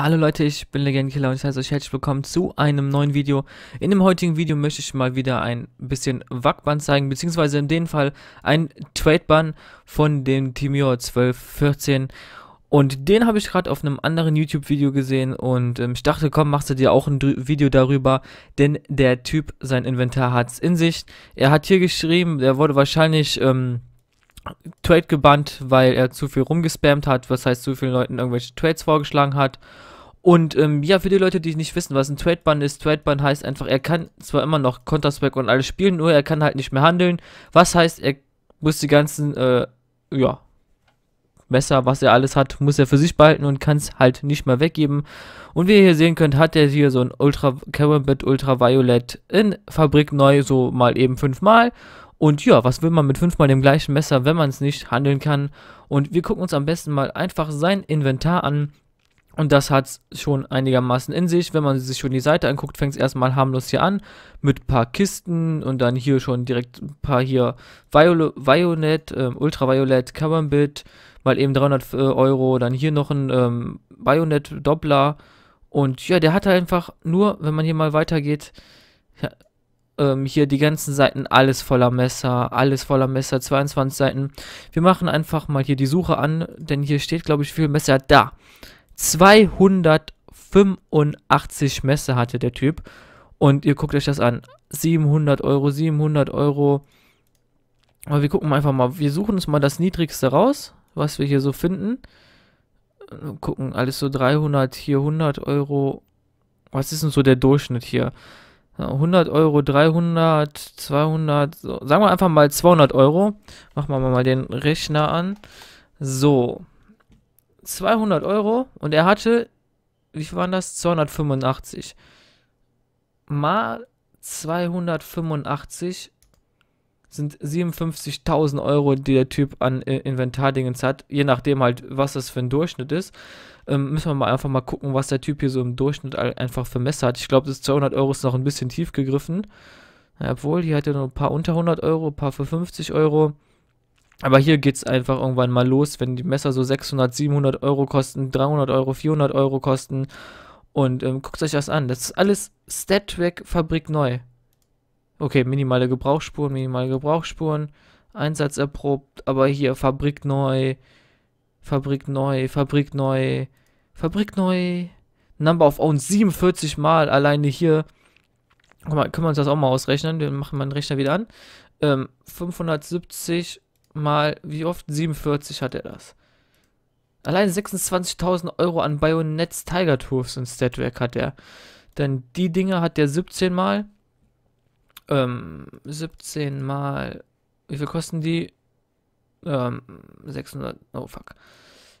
Hallo Leute, ich bin Legendkiller und ich heiße euch herzlich willkommen zu einem neuen Video. In dem heutigen Video möchte ich mal wieder ein bisschen Wackband zeigen, beziehungsweise in dem Fall ein trade von dem Team Timio 1214. Und den habe ich gerade auf einem anderen YouTube-Video gesehen und ähm, ich dachte, komm, machst du dir auch ein Video darüber, denn der Typ, sein Inventar hat es in sich. Er hat hier geschrieben, er wurde wahrscheinlich... Ähm, Trade gebannt, weil er zu viel rumgespammt hat, was heißt zu vielen Leuten irgendwelche Trades vorgeschlagen hat. Und ähm, ja, für die Leute, die nicht wissen, was ein trade bun ist, trade bun heißt einfach, er kann zwar immer noch Counter-Strike und alles spielen, nur er kann halt nicht mehr handeln. Was heißt, er muss die ganzen, äh, ja, Messer, was er alles hat, muss er für sich behalten und kann es halt nicht mehr weggeben. Und wie ihr hier sehen könnt, hat er hier so ein Ultra Carambit Ultraviolet in Fabrik neu, so mal eben fünfmal. Und ja, was will man mit fünfmal dem gleichen Messer, wenn man es nicht handeln kann? Und wir gucken uns am besten mal einfach sein Inventar an. Und das hat es schon einigermaßen in sich. Wenn man sich schon die Seite anguckt, fängt es erstmal harmlos hier an. Mit ein paar Kisten und dann hier schon direkt ein paar hier Viol Violet, ähm, Ultraviolet, Carambit, mal eben 300 äh, Euro. Dann hier noch ein ähm, Violet Doppler. Und ja, der hat halt einfach nur, wenn man hier mal weitergeht, ja, ähm, hier die ganzen Seiten, alles voller Messer, alles voller Messer, 22 Seiten. Wir machen einfach mal hier die Suche an, denn hier steht, glaube ich, viel Messer da. 285 Messer hatte der Typ. Und ihr guckt euch das an. 700 Euro, 700 Euro. Aber wir gucken einfach mal, wir suchen uns mal das Niedrigste raus, was wir hier so finden. Äh, gucken, alles so 300, hier 100 Euro. Was ist denn so der Durchschnitt hier? 100 Euro, 300, 200, so. sagen wir einfach mal 200 Euro. Machen wir mal den Rechner an. So, 200 Euro und er hatte, wie viel waren das? 285. Mal 285 sind 57.000 Euro, die der Typ an äh, Inventardingens hat, je nachdem halt, was das für ein Durchschnitt ist. Ähm, müssen wir mal einfach mal gucken, was der Typ hier so im Durchschnitt einfach für Messer hat. Ich glaube, das 200 Euro ist noch ein bisschen tief gegriffen. obwohl, hier hat er nur ein paar unter 100 Euro, ein paar für 50 Euro. Aber hier geht es einfach irgendwann mal los, wenn die Messer so 600, 700 Euro kosten, 300 Euro, 400 Euro kosten. Und ähm, guckt euch das an. Das ist alles stat track Fabrik neu. Okay, minimale Gebrauchsspuren, minimale Gebrauchsspuren. Einsatz erprobt, aber hier Fabrik neu, Fabrik neu, Fabrik neu, Fabrik neu. Number of Owns 47 Mal alleine hier. Guck mal, können wir uns das auch mal ausrechnen? Wir machen mal den Rechner wieder an. Ähm, 570 mal, wie oft? 47 hat er das. Allein 26.000 Euro an Bayonets Tiger Tours und Statwerk hat er. Denn die Dinge hat er 17 Mal. Ähm, 17 mal. Wie viel kosten die? Ähm, 600. Oh fuck.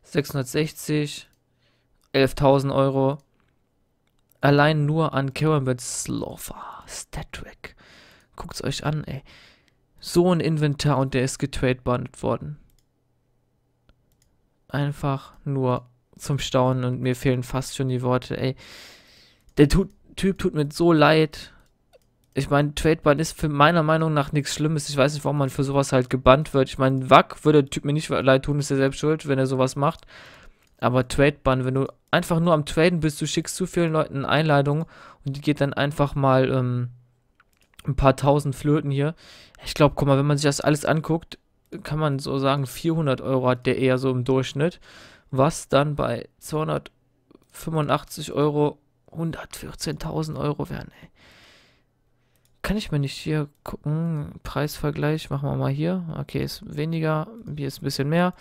660. 11.000 Euro. Allein nur an Kermit Slover. Statrick. Guckt's euch an, ey. So ein Inventar und der ist getradebandet worden. Einfach nur zum Staunen und mir fehlen fast schon die Worte, ey. Der tut, Typ tut mir so leid ich meine, Tradeban ist für meiner Meinung nach nichts Schlimmes. Ich weiß nicht, warum man für sowas halt gebannt wird. Ich meine, Wack würde der Typ mir nicht leid tun, ist er selbst schuld, wenn er sowas macht. Aber Tradeban, wenn du einfach nur am Traden bist, du schickst zu vielen Leuten Einladungen und die geht dann einfach mal ähm, ein paar tausend Flöten hier. Ich glaube, guck mal, wenn man sich das alles anguckt, kann man so sagen, 400 Euro hat der eher so im Durchschnitt. Was dann bei 285 Euro 114.000 Euro wären, ey. Kann ich mir nicht hier gucken. Preisvergleich machen wir mal hier. Okay, ist weniger. Hier ist ein bisschen mehr.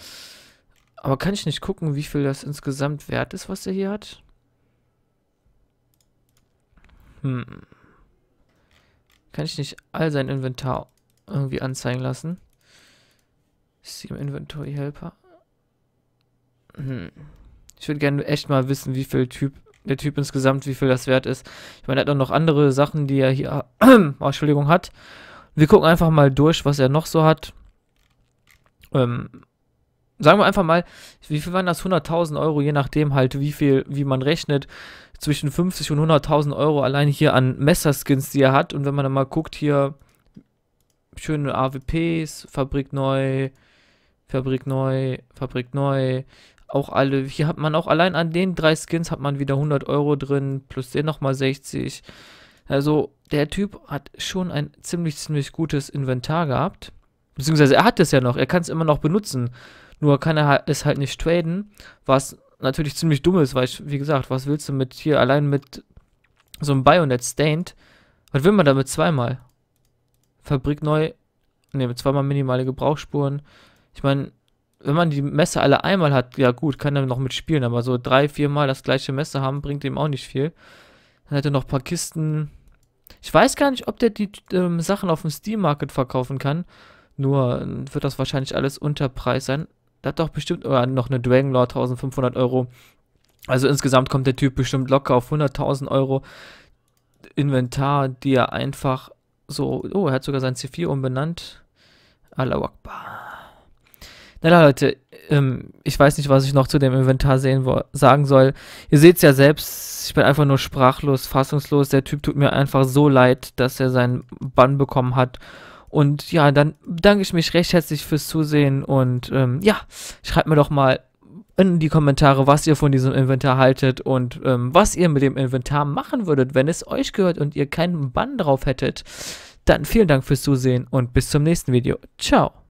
Aber kann ich nicht gucken, wie viel das insgesamt wert ist, was der hier hat? Hm. Kann ich nicht all sein Inventar irgendwie anzeigen lassen? Ist hier im Inventory Helper? Hm. Ich würde gerne echt mal wissen, wie viel Typ der Typ insgesamt, wie viel das wert ist. Ich meine, er hat auch noch andere Sachen, die er hier, oh, Entschuldigung, hat. Wir gucken einfach mal durch, was er noch so hat. Ähm, sagen wir einfach mal, wie viel waren das? 100.000 Euro, je nachdem halt, wie viel, wie man rechnet. Zwischen 50 und 100.000 Euro allein hier an Messerskins, die er hat. Und wenn man dann mal guckt, hier schöne AWPs, Fabrik neu, Fabrik neu, Fabrik neu, auch alle, hier hat man auch allein an den drei Skins hat man wieder 100 Euro drin, plus den nochmal 60. Also der Typ hat schon ein ziemlich, ziemlich gutes Inventar gehabt. Beziehungsweise er hat es ja noch, er kann es immer noch benutzen. Nur kann er halt, es halt nicht traden, was natürlich ziemlich dumm ist, weil ich, wie gesagt, was willst du mit hier allein mit so einem Bayonet Stained? Was will man damit zweimal? Fabrik neu, ne, zweimal minimale Gebrauchsspuren. Ich meine, wenn man die Messer alle einmal hat, ja gut, kann er noch mitspielen, aber so drei, vier Mal das gleiche Messer haben, bringt ihm auch nicht viel. Dann hat er noch ein paar Kisten. Ich weiß gar nicht, ob der die ähm, Sachen auf dem Steam Market verkaufen kann. Nur ähm, wird das wahrscheinlich alles unter Preis sein. Der hat doch bestimmt oder noch eine Dragon Lord 1500 Euro. Also insgesamt kommt der Typ bestimmt locker auf 100.000 Euro Inventar, die er einfach so. Oh, er hat sogar sein C4 umbenannt. Allahu Akbar. Na Leute, ähm, ich weiß nicht, was ich noch zu dem Inventar sehen, sagen soll. Ihr seht es ja selbst, ich bin einfach nur sprachlos, fassungslos. Der Typ tut mir einfach so leid, dass er seinen Bann bekommen hat. Und ja, dann bedanke ich mich recht herzlich fürs Zusehen und ähm, ja, schreibt mir doch mal in die Kommentare, was ihr von diesem Inventar haltet und ähm, was ihr mit dem Inventar machen würdet, wenn es euch gehört und ihr keinen Bann drauf hättet. Dann vielen Dank fürs Zusehen und bis zum nächsten Video. Ciao.